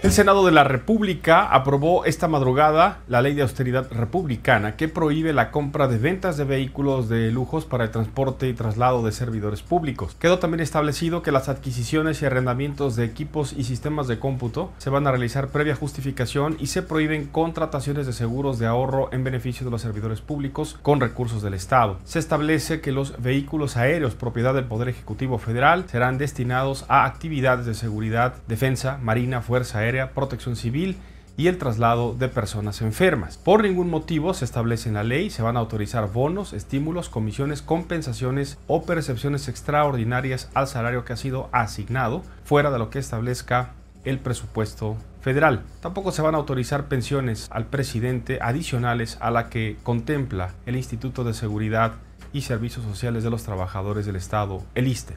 El Senado de la República aprobó esta madrugada la ley de austeridad republicana que prohíbe la compra de ventas de vehículos de lujos para el transporte y traslado de servidores públicos. Quedó también establecido que las adquisiciones y arrendamientos de equipos y sistemas de cómputo se van a realizar previa justificación y se prohíben contrataciones de seguros de ahorro en beneficio de los servidores públicos con recursos del Estado. Se establece que los vehículos aéreos propiedad del Poder Ejecutivo Federal serán destinados a actividades de seguridad, defensa, marina, fuerza aérea, Protección Civil y el traslado de personas enfermas. Por ningún motivo se establece en la ley, se van a autorizar bonos, estímulos, comisiones, compensaciones o percepciones extraordinarias al salario que ha sido asignado, fuera de lo que establezca el presupuesto federal. Tampoco se van a autorizar pensiones al presidente adicionales a la que contempla el Instituto de Seguridad y Servicios Sociales de los Trabajadores del Estado, el ISTE.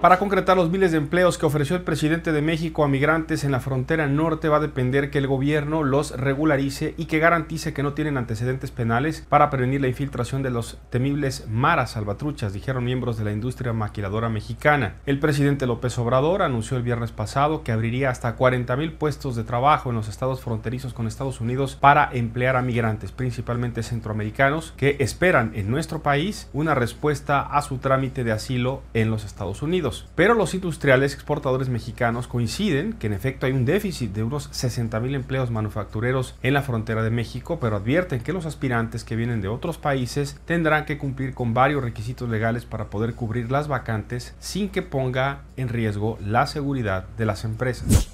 Para concretar los miles de empleos que ofreció el presidente de México a migrantes en la frontera norte va a depender que el gobierno los regularice y que garantice que no tienen antecedentes penales para prevenir la infiltración de los temibles maras salvatruchas, dijeron miembros de la industria maquiladora mexicana. El presidente López Obrador anunció el viernes pasado que abriría hasta 40.000 mil puestos de trabajo en los estados fronterizos con Estados Unidos para emplear a migrantes, principalmente centroamericanos, que esperan en nuestro país una respuesta a su trámite de asilo en los Estados Unidos pero los industriales exportadores mexicanos coinciden que en efecto hay un déficit de unos 60.000 empleos manufactureros en la frontera de México, pero advierten que los aspirantes que vienen de otros países tendrán que cumplir con varios requisitos legales para poder cubrir las vacantes sin que ponga en riesgo la seguridad de las empresas.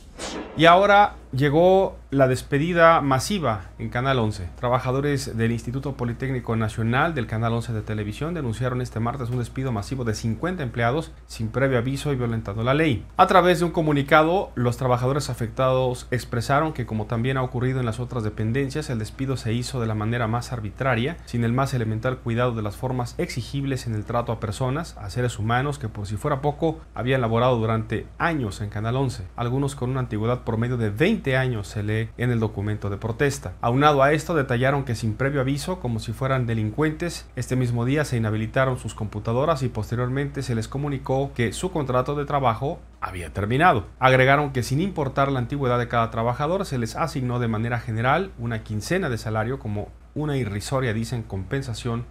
Y ahora llegó la despedida masiva en Canal 11. Trabajadores del Instituto Politécnico Nacional del Canal 11 de Televisión denunciaron este martes un despido masivo de 50 empleados sin previo aviso y violentando la ley. A través de un comunicado, los trabajadores afectados expresaron que como también ha ocurrido en las otras dependencias, el despido se hizo de la manera más arbitraria, sin el más elemental cuidado de las formas exigibles en el trato a personas, a seres humanos que por si fuera poco habían laborado durante años en Canal 11, algunos con una antigüedad promedio de 20 años, se lee en el documento de protesta. Aunado a esto, detallaron que sin previo aviso, como si fueran delincuentes, este mismo día se inhabilitaron sus computadoras y posteriormente se les comunicó que su contrato de trabajo había terminado. Agregaron que sin importar la antigüedad de cada trabajador, se les asignó de manera general una quincena de salario como una irrisoria, dicen, compensación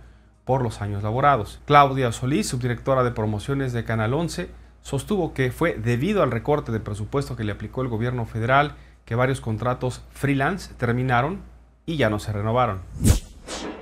por los años laborados. Claudia Solís, subdirectora de promociones de Canal 11, sostuvo que fue debido al recorte de presupuesto que le aplicó el gobierno federal que varios contratos freelance terminaron y ya no se renovaron.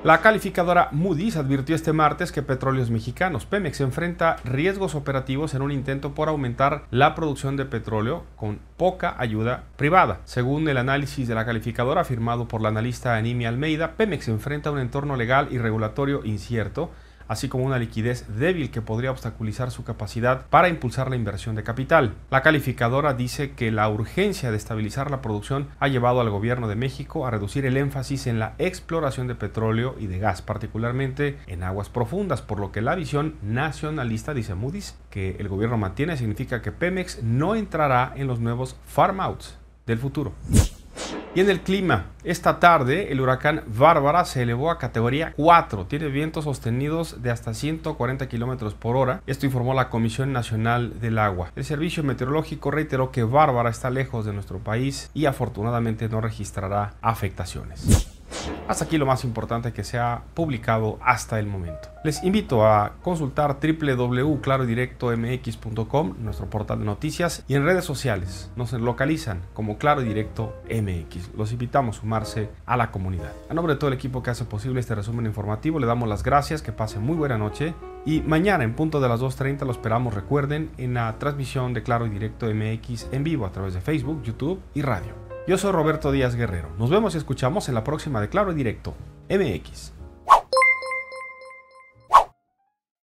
La calificadora Moody's advirtió este martes que Petróleos Mexicanos Pemex enfrenta riesgos operativos en un intento por aumentar la producción de petróleo con poca ayuda privada. Según el análisis de la calificadora firmado por la analista Anime Almeida, Pemex enfrenta un entorno legal y regulatorio incierto así como una liquidez débil que podría obstaculizar su capacidad para impulsar la inversión de capital. La calificadora dice que la urgencia de estabilizar la producción ha llevado al gobierno de México a reducir el énfasis en la exploración de petróleo y de gas, particularmente en aguas profundas, por lo que la visión nacionalista, dice Moody's, que el gobierno mantiene significa que Pemex no entrará en los nuevos farmouts del futuro. Y en el clima, esta tarde el huracán Bárbara se elevó a categoría 4. Tiene vientos sostenidos de hasta 140 km por hora. Esto informó la Comisión Nacional del Agua. El Servicio Meteorológico reiteró que Bárbara está lejos de nuestro país y afortunadamente no registrará afectaciones. Hasta aquí lo más importante que se ha publicado hasta el momento. Les invito a consultar www.clarodirectomx.com, nuestro portal de noticias, y en redes sociales. Nos localizan como Claro Directo MX. Los invitamos a sumarse a la comunidad. A nombre de todo el equipo que hace posible este resumen informativo, le damos las gracias, que pasen muy buena noche. Y mañana en punto de las 2.30 lo esperamos, recuerden, en la transmisión de Claro y Directo MX en vivo a través de Facebook, YouTube y radio. Yo soy Roberto Díaz Guerrero. Nos vemos y escuchamos en la próxima de Claro y Directo MX.